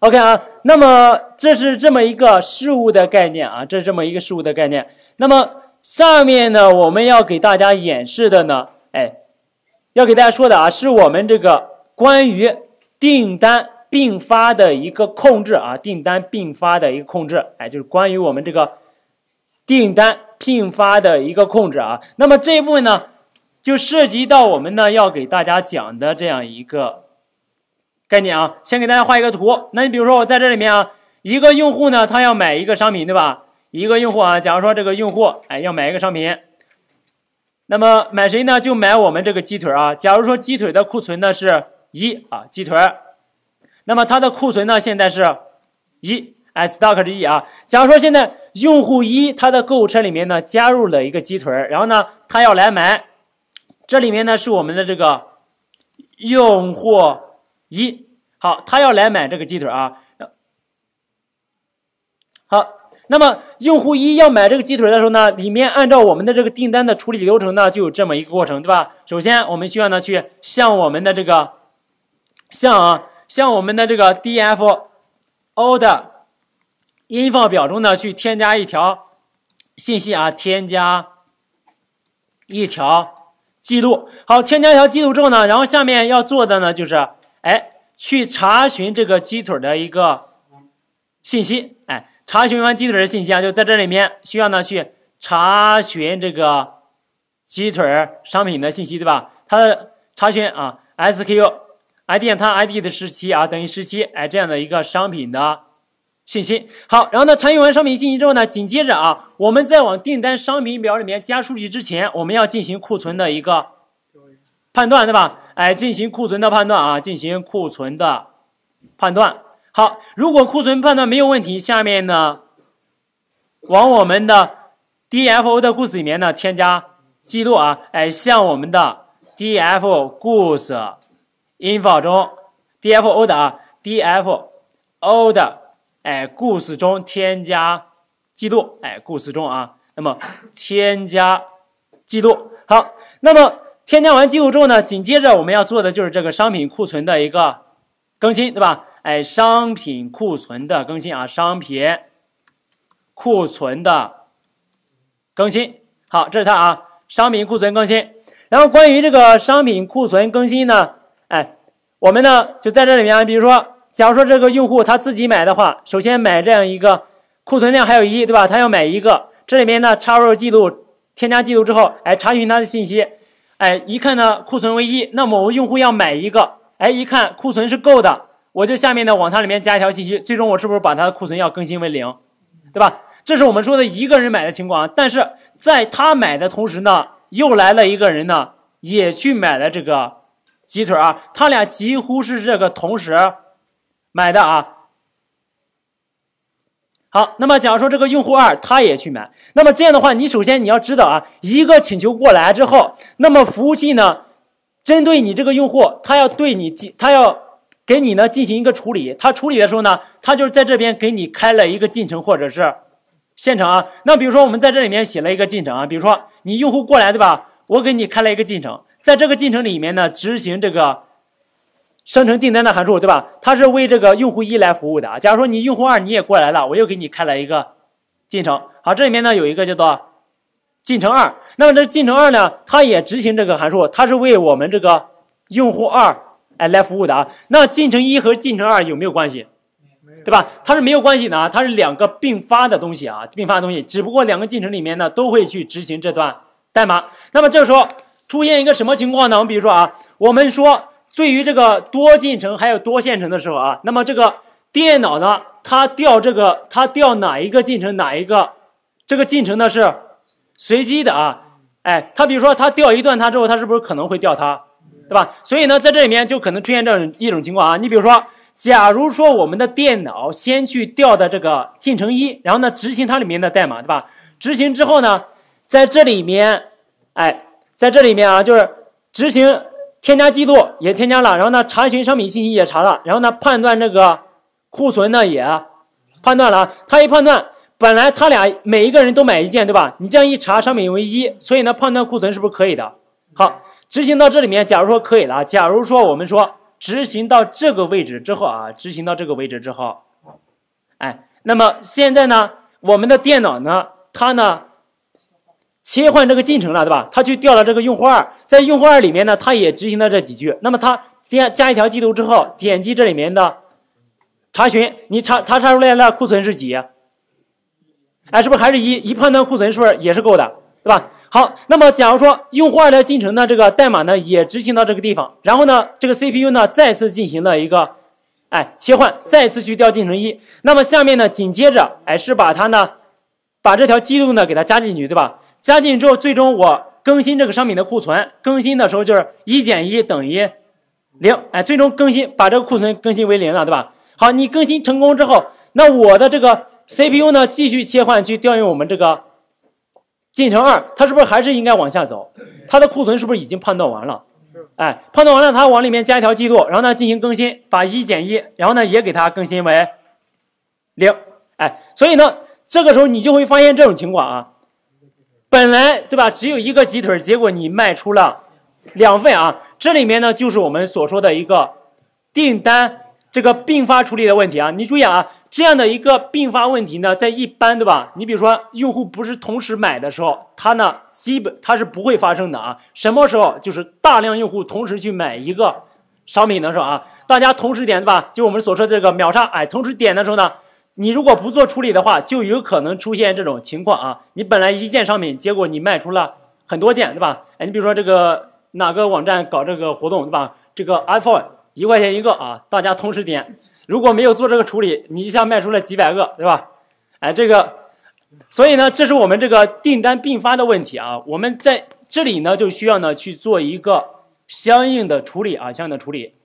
OK 啊，那么这是这么一个事物的概念啊，这是这么一个事物的概念。那么上面呢，我们要给大家演示的呢，哎，要给大家说的啊，是我们这个关于订单并发的一个控制啊，订单并发的一个控制，哎，就是关于我们这个订单并发的一个控制啊。那么这一部分呢，就涉及到我们呢要给大家讲的这样一个。概念啊，先给大家画一个图。那你比如说我在这里面啊，一个用户呢，他要买一个商品，对吧？一个用户啊，假如说这个用户哎要买一个商品，那么买谁呢？就买我们这个鸡腿啊。假如说鸡腿的库存呢是一啊鸡腿，那么它的库存呢现在是一，as t o c k 是一啊。假如说现在用户一他的购物车里面呢加入了一个鸡腿，然后呢他要来买，这里面呢是我们的这个用户。一好，他要来买这个鸡腿啊。好，那么用户一要买这个鸡腿的时候呢，里面按照我们的这个订单的处理流程呢，就有这么一个过程，对吧？首先，我们需要呢去向我们的这个，向啊，向我们的这个 D F O 的 Info 表中呢去添加一条信息啊，添加一条记录。好，添加一条记录之后呢，然后下面要做的呢就是。哎，去查询这个鸡腿儿的一个信息。哎，查询完鸡腿儿的信息啊，就在这里面需要呢去查询这个鸡腿儿商品的信息，对吧？它的查询啊，SKU ID，它 ID 的十七啊，等于十七，哎，这样的一个商品的信息。好，然后呢，查询完商品信息之后呢，紧接着啊，我们再往订单商品表里面加数据之前，我们要进行库存的一个。判断对吧？哎，进行库存的判断啊，进行库存的判断。好，如果库存判断没有问题，下面呢，往我们的 DFO 的 goods 里面呢添加记录啊。哎，向我们的 DFO goods info 中 DFO 的啊 DFO 的哎 goods 中添加记录。哎，goods 中啊，那么添加记录。好，那么。添加完记录之后呢，紧接着我们要做的就是这个商品库存的一个更新，对吧？哎，商品库存的更新啊，商品库存的更新。好，这是它啊，商品库存更新。然后关于这个商品库存更新呢，哎，我们呢就在这里面，比如说，假如说这个用户他自己买的话，首先买这样一个库存量还有一对吧？他要买一个，这里面呢插入记录，添加记录之后，哎，查询他的信息。哎，一看呢，库存为一，那么我用户要买一个，哎，一看库存是够的，我就下面呢往它里面加一条信息，最终我是不是把它的库存要更新为零，对吧？这是我们说的一个人买的情况，但是在他买的同时呢，又来了一个人呢，也去买了这个鸡腿啊，他俩几乎是这个同时买的啊。好，那么假如说这个用户二他也去买，那么这样的话，你首先你要知道啊，一个请求过来之后，那么服务器呢，针对你这个用户，他要对你进，他要给你呢进行一个处理，他处理的时候呢，他就是在这边给你开了一个进程或者是线程啊。那比如说我们在这里面写了一个进程啊，比如说你用户过来对吧，我给你开了一个进程，在这个进程里面呢执行这个。生成订单的函数，对吧？它是为这个用户一来服务的啊。假如说你用户二你也过来了，我又给你开了一个进程。好，这里面呢有一个叫做进程二。那么这进程二呢，它也执行这个函数，它是为我们这个用户二哎来服务的啊。那进程一和进程二有没有关系？对吧？它是没有关系的啊，它是两个并发的东西啊，并发的东西。只不过两个进程里面呢，都会去执行这段代码。那么这时候出现一个什么情况呢？我们比如说啊，我们说。对于这个多进程还有多线程的时候啊，那么这个电脑呢，它调这个它调哪一个进程哪一个这个进程呢是随机的啊，哎，它比如说它调一段它之后，它是不是可能会调它，对吧？所以呢，在这里面就可能出现这样一种情况啊，你比如说，假如说我们的电脑先去调的这个进程一，然后呢执行它里面的代码，对吧？执行之后呢，在这里面，哎，在这里面啊，就是执行。添加记录也添加了，然后呢，查询商品信息也查了，然后呢，判断这个库存呢也判断了。他一判断，本来他俩每一个人都买一件，对吧？你这样一查，商品为一，所以呢，判断库存是不是可以的？好，执行到这里面，假如说可以了，啊，假如说我们说执行到这个位置之后啊，执行到这个位置之后，哎，那么现在呢，我们的电脑呢，它呢？切换这个进程了，对吧？他去调了这个用户二，在用户二里面呢，他也执行了这几句。那么他添加一条记录之后，点击这里面的查询，你查查查出来的库存是几？哎，是不是还是一一判断库存是不是也是够的，对吧？好，那么假如说用户二的进程呢，这个代码呢，也执行到这个地方，然后呢，这个 CPU 呢再次进行了一个哎切换，再次去调进程一。那么下面呢，紧接着哎是把它呢把这条记录呢给它加进去，对吧？加进去之后，最终我更新这个商品的库存，更新的时候就是一减一等于零，哎，最终更新把这个库存更新为零了，对吧？好，你更新成功之后，那我的这个 CPU 呢，继续切换去调用我们这个进程二，它是不是还是应该往下走？它的库存是不是已经判断完了？哎，判断完了，它往里面加一条记录，然后呢进行更新，把一减一，然后呢也给它更新为零，哎，所以呢，这个时候你就会发现这种情况啊。本来对吧，只有一个鸡腿儿，结果你卖出了两份啊！这里面呢，就是我们所说的一个订单这个并发处理的问题啊。你注意啊，这样的一个并发问题呢，在一般对吧，你比如说用户不是同时买的时候，它呢基本它是不会发生的啊。什么时候就是大量用户同时去买一个商品的时候啊？大家同时点对吧？就我们所说的这个秒杀，哎，同时点的时候呢？你如果不做处理的话，就有可能出现这种情况啊！你本来一件商品，结果你卖出了很多件，对吧？哎，你比如说这个哪个网站搞这个活动，对吧？这个 iPhone 一块钱一个啊，大家同时点，如果没有做这个处理，你一下卖出了几百个，对吧？哎，这个，所以呢，这是我们这个订单并发的问题啊。我们在这里呢，就需要呢去做一个相应的处理啊，相应的处理。